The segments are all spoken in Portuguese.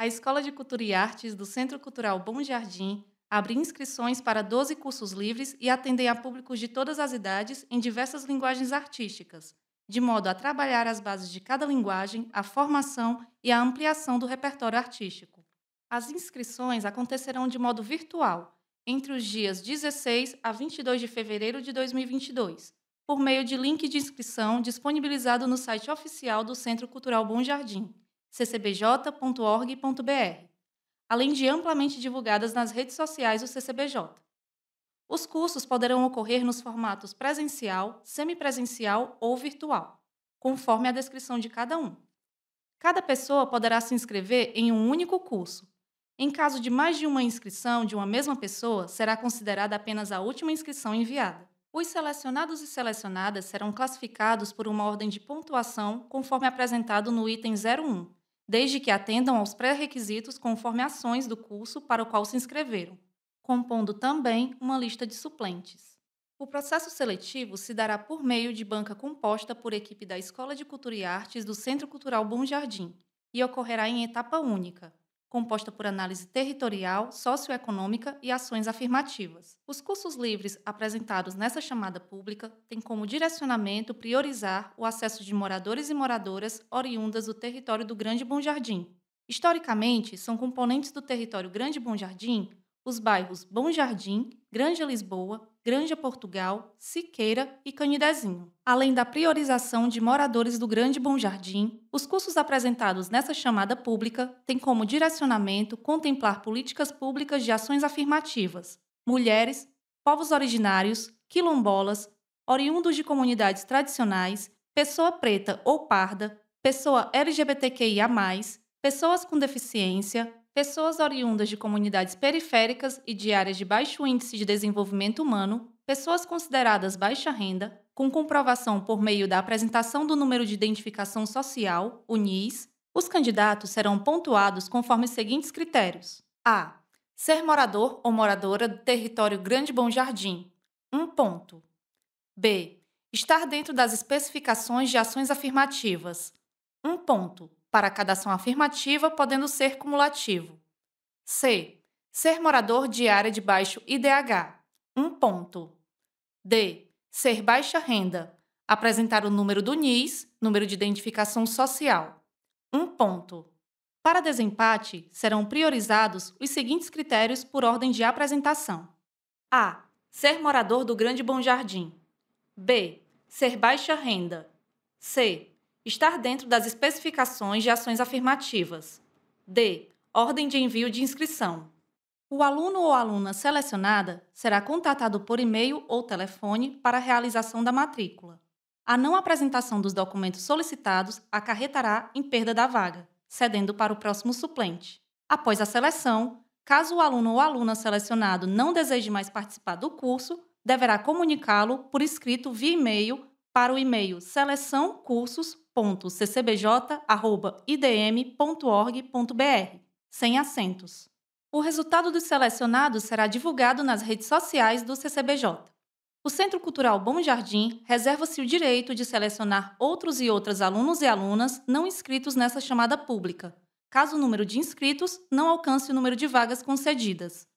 a Escola de Cultura e Artes do Centro Cultural Bom Jardim abre inscrições para 12 cursos livres e atendem a públicos de todas as idades em diversas linguagens artísticas, de modo a trabalhar as bases de cada linguagem, a formação e a ampliação do repertório artístico. As inscrições acontecerão de modo virtual, entre os dias 16 a 22 de fevereiro de 2022, por meio de link de inscrição disponibilizado no site oficial do Centro Cultural Bom Jardim ccbj.org.br, além de amplamente divulgadas nas redes sociais do CCBJ. Os cursos poderão ocorrer nos formatos presencial, semipresencial ou virtual, conforme a descrição de cada um. Cada pessoa poderá se inscrever em um único curso. Em caso de mais de uma inscrição de uma mesma pessoa, será considerada apenas a última inscrição enviada. Os selecionados e selecionadas serão classificados por uma ordem de pontuação conforme apresentado no item 01, desde que atendam aos pré-requisitos conforme ações do curso para o qual se inscreveram, compondo também uma lista de suplentes. O processo seletivo se dará por meio de banca composta por equipe da Escola de Cultura e Artes do Centro Cultural Bom Jardim e ocorrerá em etapa única, composta por análise territorial, socioeconômica e ações afirmativas. Os cursos livres apresentados nessa chamada pública têm como direcionamento priorizar o acesso de moradores e moradoras oriundas do território do Grande Bom Jardim. Historicamente, são componentes do território Grande Bom Jardim os bairros Bom Jardim, Granja Lisboa, Granja Portugal, Siqueira e Canidezinho. Além da priorização de moradores do Grande Bom Jardim, os cursos apresentados nessa chamada pública têm como direcionamento contemplar políticas públicas de ações afirmativas, mulheres, povos originários, quilombolas, oriundos de comunidades tradicionais, pessoa preta ou parda, pessoa LGBTQIA, pessoas com deficiência, pessoas oriundas de comunidades periféricas e de áreas de baixo índice de desenvolvimento humano, pessoas consideradas baixa renda, com comprovação por meio da apresentação do número de identificação social, o NIS, os candidatos serão pontuados conforme os seguintes critérios: a. Ser morador ou moradora do território Grande Bom Jardim, 1 um ponto. b. Estar dentro das especificações de ações afirmativas, 1 um ponto para cada ação afirmativa, podendo ser cumulativo. C. Ser morador de área de baixo IDH, 1 um ponto. D. Ser baixa renda, apresentar o número do NIS, número de identificação social, 1 um ponto. Para desempate, serão priorizados os seguintes critérios por ordem de apresentação: A. Ser morador do Grande Bom Jardim. B. Ser baixa renda. C estar dentro das especificações de ações afirmativas. D. Ordem de envio de inscrição. O aluno ou aluna selecionada será contatado por e-mail ou telefone para a realização da matrícula. A não apresentação dos documentos solicitados acarretará em perda da vaga, cedendo para o próximo suplente. Após a seleção, caso o aluno ou aluna selecionado não deseje mais participar do curso, deverá comunicá-lo por escrito via e-mail para o e-mail seleçãocursos.ccbj.idm.org.br, sem acentos. O resultado dos selecionados será divulgado nas redes sociais do CCBJ. O Centro Cultural Bom Jardim reserva-se o direito de selecionar outros e outras alunos e alunas não inscritos nessa chamada pública, caso o número de inscritos não alcance o número de vagas concedidas.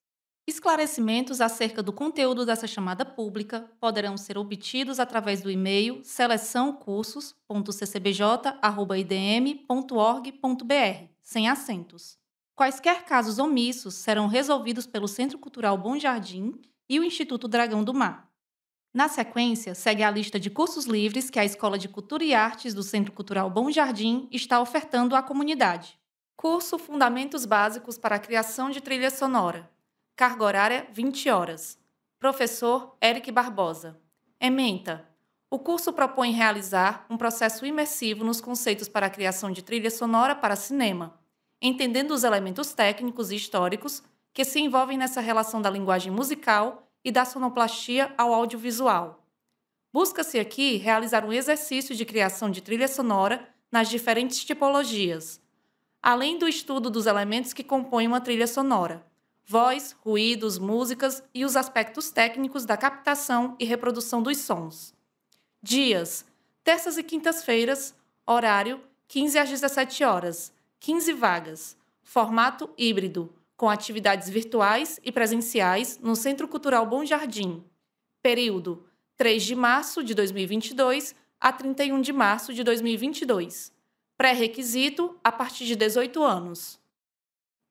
Esclarecimentos acerca do conteúdo dessa chamada pública poderão ser obtidos através do e-mail seleçãocursos.ccbj.idm.org.br, sem acentos. Quaisquer casos omissos serão resolvidos pelo Centro Cultural Bom Jardim e o Instituto Dragão do Mar. Na sequência, segue a lista de cursos livres que a Escola de Cultura e Artes do Centro Cultural Bom Jardim está ofertando à comunidade. Curso Fundamentos Básicos para a Criação de Trilha Sonora, carga horária 20 horas. Professor Eric Barbosa. Ementa. O curso propõe realizar um processo imersivo nos conceitos para a criação de trilha sonora para cinema, entendendo os elementos técnicos e históricos que se envolvem nessa relação da linguagem musical e da sonoplastia ao audiovisual. Busca-se aqui realizar um exercício de criação de trilha sonora nas diferentes tipologias, além do estudo dos elementos que compõem uma trilha sonora, voz, ruídos, músicas e os aspectos técnicos da captação e reprodução dos sons. Dias: terças e quintas-feiras, horário 15 às 17 horas, 15 vagas. Formato híbrido, com atividades virtuais e presenciais no Centro Cultural Bom Jardim. Período: 3 de março de 2022 a 31 de março de 2022. Pré-requisito: a partir de 18 anos.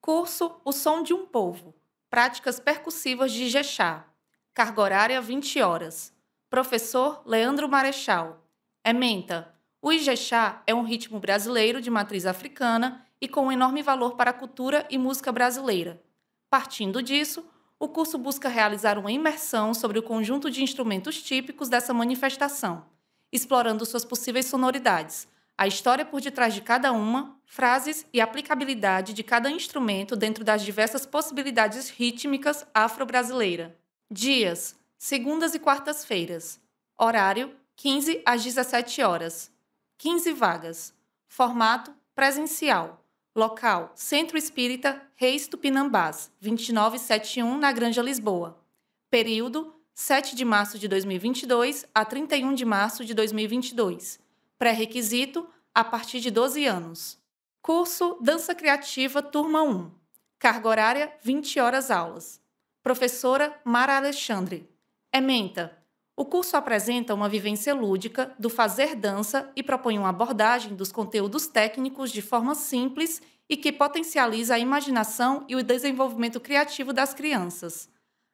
Curso O Som de um Povo. Práticas percussivas de Jexá. Carga horária 20 horas. Professor Leandro Marechal. Ementa. É o Ijexá é um ritmo brasileiro de matriz africana e com um enorme valor para a cultura e música brasileira. Partindo disso, o curso busca realizar uma imersão sobre o conjunto de instrumentos típicos dessa manifestação, explorando suas possíveis sonoridades, a história por detrás de cada uma, frases e aplicabilidade de cada instrumento dentro das diversas possibilidades rítmicas afro-brasileira. Dias: segundas e quartas-feiras. Horário: 15 às 17 horas. 15 vagas. Formato: presencial. Local: Centro Espírita Reis Tupinambás, 2971 na Granja Lisboa. Período: 7 de março de 2022 a 31 de março de 2022 pré-requisito, a partir de 12 anos. Curso Dança Criativa Turma 1. Carga horária 20 horas aulas. Professora Mara Alexandre. Ementa. É o curso apresenta uma vivência lúdica do fazer dança e propõe uma abordagem dos conteúdos técnicos de forma simples e que potencializa a imaginação e o desenvolvimento criativo das crianças.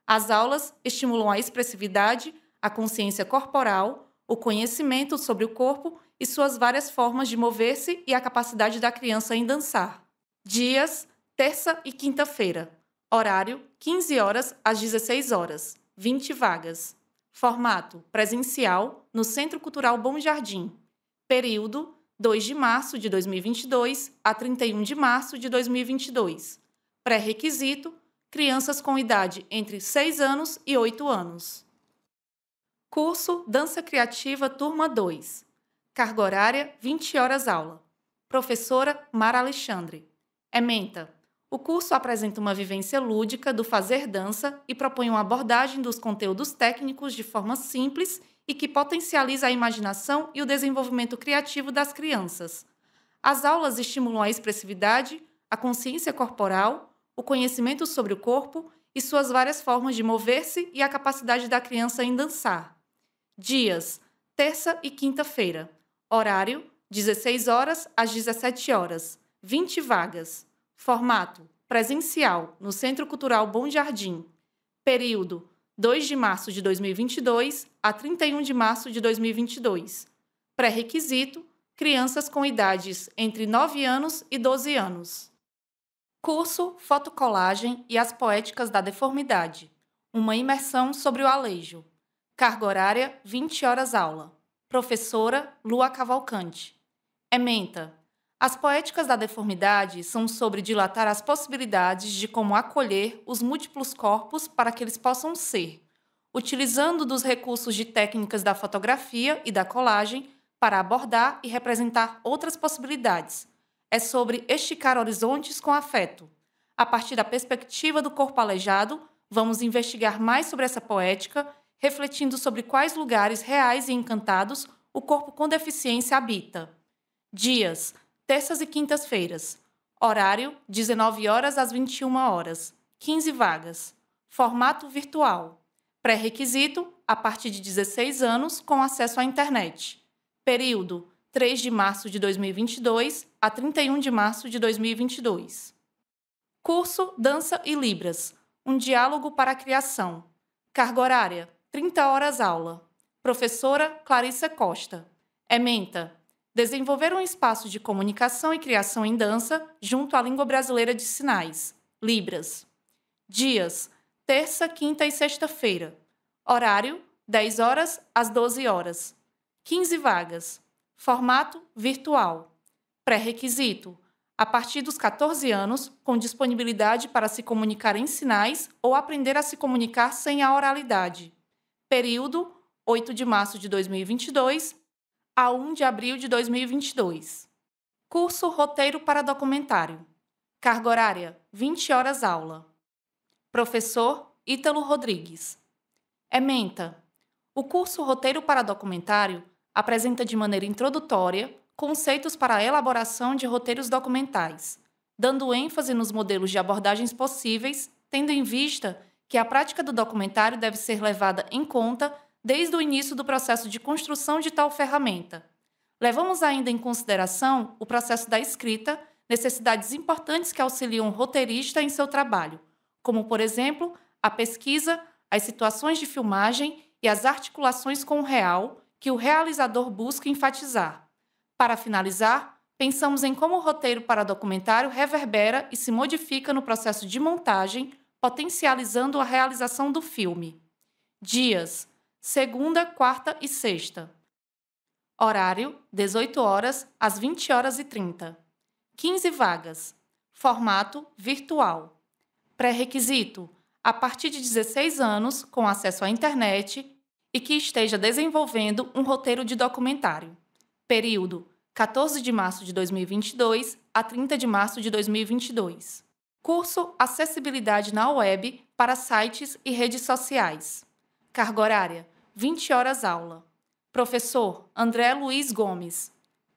As aulas estimulam a expressividade, a consciência corporal, o conhecimento sobre o corpo e suas várias formas de mover-se e a capacidade da criança em dançar. Dias: terça e quinta-feira. Horário: 15 horas às 16 horas. 20 vagas. Formato: presencial no Centro Cultural Bom Jardim. Período: 2 de março de 2022 a 31 de março de 2022. Pré-requisito: crianças com idade entre 6 anos e 8 anos. Curso Dança Criativa Turma 2. Carga horária 20 horas aula. Professora Mara Alexandre. Ementa. É o curso apresenta uma vivência lúdica do fazer dança e propõe uma abordagem dos conteúdos técnicos de forma simples e que potencializa a imaginação e o desenvolvimento criativo das crianças. As aulas estimulam a expressividade, a consciência corporal, o conhecimento sobre o corpo e suas várias formas de mover-se e a capacidade da criança em dançar. Dias: terça e quinta-feira. Horário: 16 horas às 17 horas. 20 vagas. Formato: presencial no Centro Cultural Bom Jardim. Período: 2 de março de 2022 a 31 de março de 2022. Pré-requisito: crianças com idades entre 9 anos e 12 anos. Curso Fotocolagem e as Poéticas da Deformidade. Uma imersão sobre o aleijo. Carga horária: 20 horas aula. Professora: Lua Cavalcante. Ementa: é As poéticas da deformidade são sobre dilatar as possibilidades de como acolher os múltiplos corpos para que eles possam ser, utilizando dos recursos de técnicas da fotografia e da colagem para abordar e representar outras possibilidades. É sobre esticar horizontes com afeto. A partir da perspectiva do corpo aleijado, vamos investigar mais sobre essa poética refletindo sobre quais lugares reais e encantados o corpo com deficiência habita. Dias: terças e quintas-feiras. Horário: 19 horas às 21 horas. 15 vagas. Formato virtual. Pré-requisito: a partir de 16 anos com acesso à internet. Período: 3 de março de 2022 a 31 de março de 2022. Curso Dança e Libras: Um diálogo para a criação. Carga horária: 30 horas aula. Professora Clarissa Costa. Ementa. É Desenvolver um espaço de comunicação e criação em dança junto à língua brasileira de sinais. Libras. Dias: terça, quinta e sexta-feira. Horário: 10 horas às 12 horas. 15 vagas. Formato virtual. Pré-requisito: a partir dos 14 anos, com disponibilidade para se comunicar em sinais ou aprender a se comunicar sem a oralidade período 8 de março de 2022 a 1 de abril de 2022. Curso Roteiro para Documentário. Carga horária: 20 horas aula. Professor Ítalo Rodrigues. Ementa. É o curso Roteiro para Documentário apresenta de maneira introdutória conceitos para a elaboração de roteiros documentais, dando ênfase nos modelos de abordagens possíveis, tendo em vista que a prática do documentário deve ser levada em conta desde o início do processo de construção de tal ferramenta. Levamos ainda em consideração o processo da escrita, necessidades importantes que auxiliam o roteirista em seu trabalho, como, por exemplo, a pesquisa, as situações de filmagem e as articulações com o real que o realizador busca enfatizar. Para finalizar, pensamos em como o roteiro para documentário reverbera e se modifica no processo de montagem, potencializando a realização do filme. Dias: segunda, quarta e sexta. Horário: 18 horas às 20 horas e 30. 15 vagas. Formato virtual. Pré-requisito: a partir de 16 anos, com acesso à internet e que esteja desenvolvendo um roteiro de documentário. Período: 14 de março de 2022 a 30 de março de 2022. Curso Acessibilidade na Web para sites e redes sociais. Carga horária: 20 horas aula. Professor André Luiz Gomes.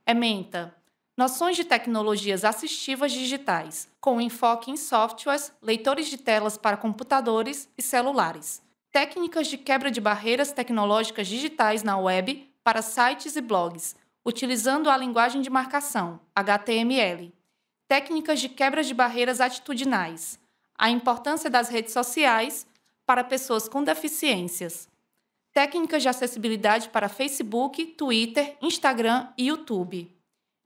Ementa: é Noções de tecnologias assistivas digitais, com enfoque em softwares, leitores de telas para computadores e celulares. Técnicas de quebra de barreiras tecnológicas digitais na web para sites e blogs, utilizando a linguagem de marcação, HTML técnicas de quebra de barreiras atitudinais, a importância das redes sociais para pessoas com deficiências, técnicas de acessibilidade para Facebook, Twitter, Instagram e YouTube.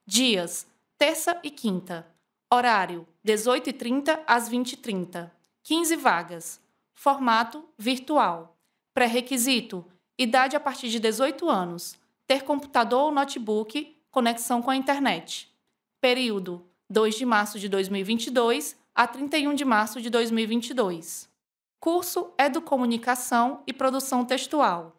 Dias: terça e quinta. Horário: 18h30 às 20h30. 15 vagas. Formato: virtual. Pré-requisito: idade a partir de 18 anos, ter computador ou notebook, conexão com a internet. Período: 2 de março de 2022 a 31 de março de 2022. Curso Educomunicação é e Produção Textual.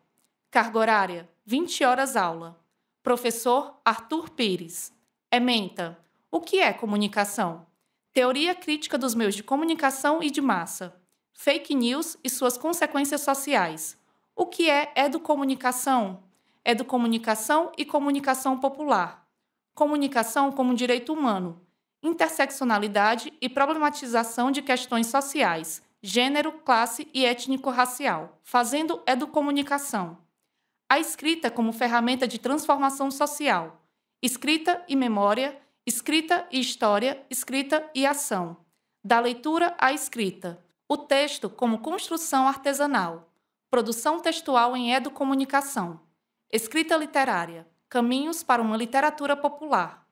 Carga horária: 20 horas aula. Professor Arthur Pires. Ementa: é O que é comunicação? Teoria crítica dos meios de comunicação e de massa. Fake news e suas consequências sociais. O que é educomunicação? É educomunicação e comunicação popular. Comunicação como direito humano, interseccionalidade e problematização de questões sociais, gênero, classe e étnico-racial, fazendo educomunicação. A escrita como ferramenta de transformação social, escrita e memória, escrita e história, escrita e ação, da leitura à escrita. O texto como construção artesanal, produção textual em educomunicação, escrita literária, caminhos para uma literatura popular.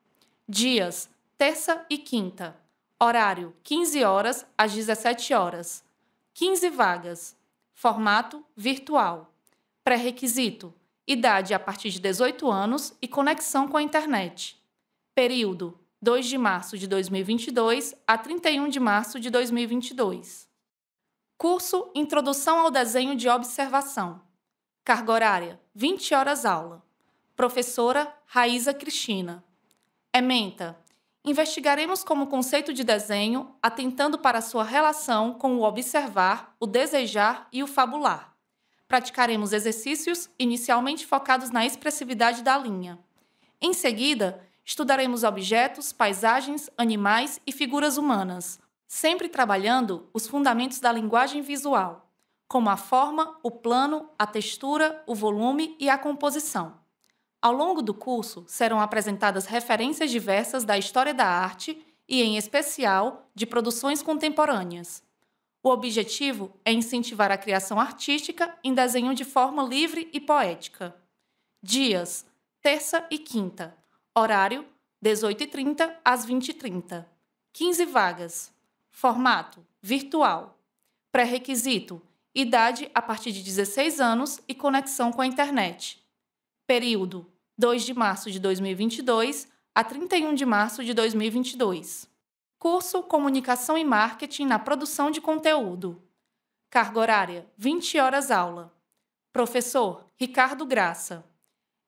Dias, terça e quinta. Horário: 15 horas às 17 horas. 15 vagas. Formato: virtual. Pré-requisito: idade a partir de 18 anos e conexão com a internet. Período: 2 de março de 2022 a 31 de março de 2022. Curso Introdução ao Desenho de Observação. Carga horária: 20 horas aula. Professora Raíza Cristina. Ementa: investigaremos como o conceito de desenho atentando para sua relação com o observar, o desejar e o fabular. Praticaremos exercícios inicialmente focados na expressividade da linha. Em seguida, estudaremos objetos, paisagens, animais e figuras humanas, sempre trabalhando os fundamentos da linguagem visual, como a forma, o plano, a textura, o volume e a composição. Ao longo do curso, serão apresentadas referências diversas da história da arte e, em especial, de produções contemporâneas. O objetivo é incentivar a criação artística em desenho de forma livre e poética. Dias: terça e quinta. Horário: 18h30 às 20h30. 15 vagas. Formato: virtual. Pré-requisito: idade a partir de 16 anos e conexão com a internet. Período: 2 de março de 2022 a 31 de março de 2022. Curso Comunicação e Marketing na Produção de Conteúdo. Carga horária: 20 horas aula. Professor: Ricardo Graça.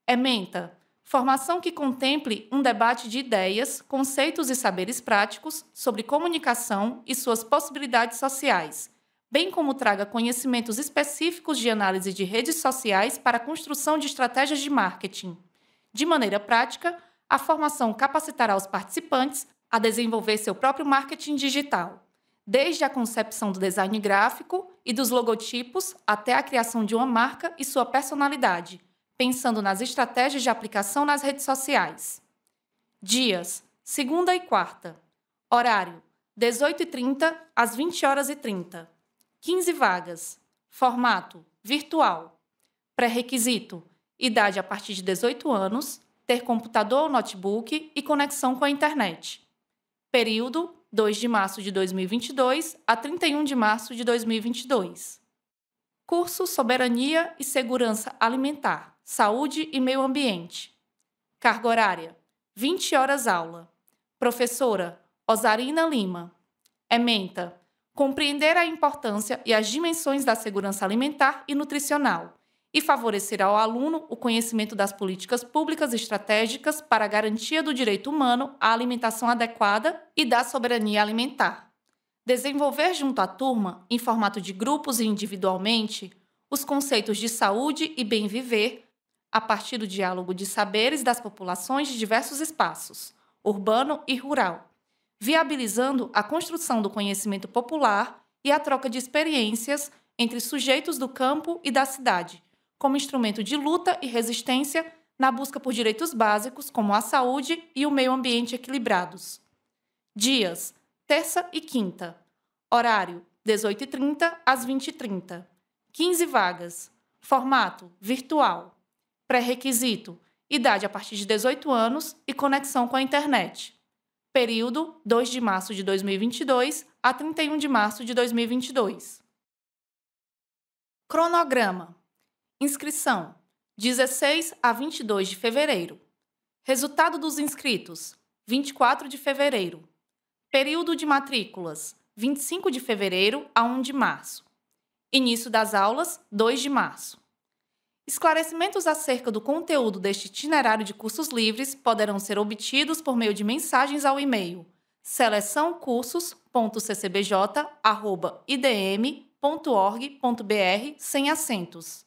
Ementa: é Formação que contemple um debate de ideias, conceitos e saberes práticos sobre comunicação e suas possibilidades sociais, bem como traga conhecimentos específicos de análise de redes sociais para a construção de estratégias de marketing. De maneira prática, a formação capacitará os participantes a desenvolver seu próprio marketing digital, desde a concepção do design gráfico e dos logotipos até a criação de uma marca e sua personalidade, pensando nas estratégias de aplicação nas redes sociais. Dias: segunda e quarta. Horário: 18h30 às 20h30. 15 vagas. Formato: virtual. Pré-requisito: idade a partir de 18 anos, ter computador ou notebook e conexão com a internet. Período 2 de março de 2022 a 31 de março de 2022. Curso Soberania e Segurança Alimentar, Saúde e Meio Ambiente. Carga horária: 20 horas aula. Professora Osarina Lima. Ementa: é Compreender a importância e as dimensões da segurança alimentar e nutricional e favorecer ao aluno o conhecimento das políticas públicas estratégicas para a garantia do direito humano à alimentação adequada e da soberania alimentar. Desenvolver junto à turma, em formato de grupos e individualmente, os conceitos de saúde e bem viver a partir do diálogo de saberes das populações de diversos espaços, urbano e rural, viabilizando a construção do conhecimento popular e a troca de experiências entre sujeitos do campo e da cidade, como instrumento de luta e resistência na busca por direitos básicos, como a saúde e o meio ambiente equilibrados. Dias: terça e quinta. Horário: 18h30 às 20h30. 15 vagas. Formato: virtual. Pré-requisito: idade a partir de 18 anos e conexão com a internet. Período: 2 de março de 2022 a 31 de março de 2022. Cronograma: Inscrição: 16 a 22 de fevereiro. Resultado dos inscritos: 24 de fevereiro. Período de matrículas: 25 de fevereiro a 1 de março. Início das aulas: 2 de março. Esclarecimentos acerca do conteúdo deste itinerário de cursos livres poderão ser obtidos por meio de mensagens ao e-mail seleçãocursos.ccbj@idm.org.br sem acentos.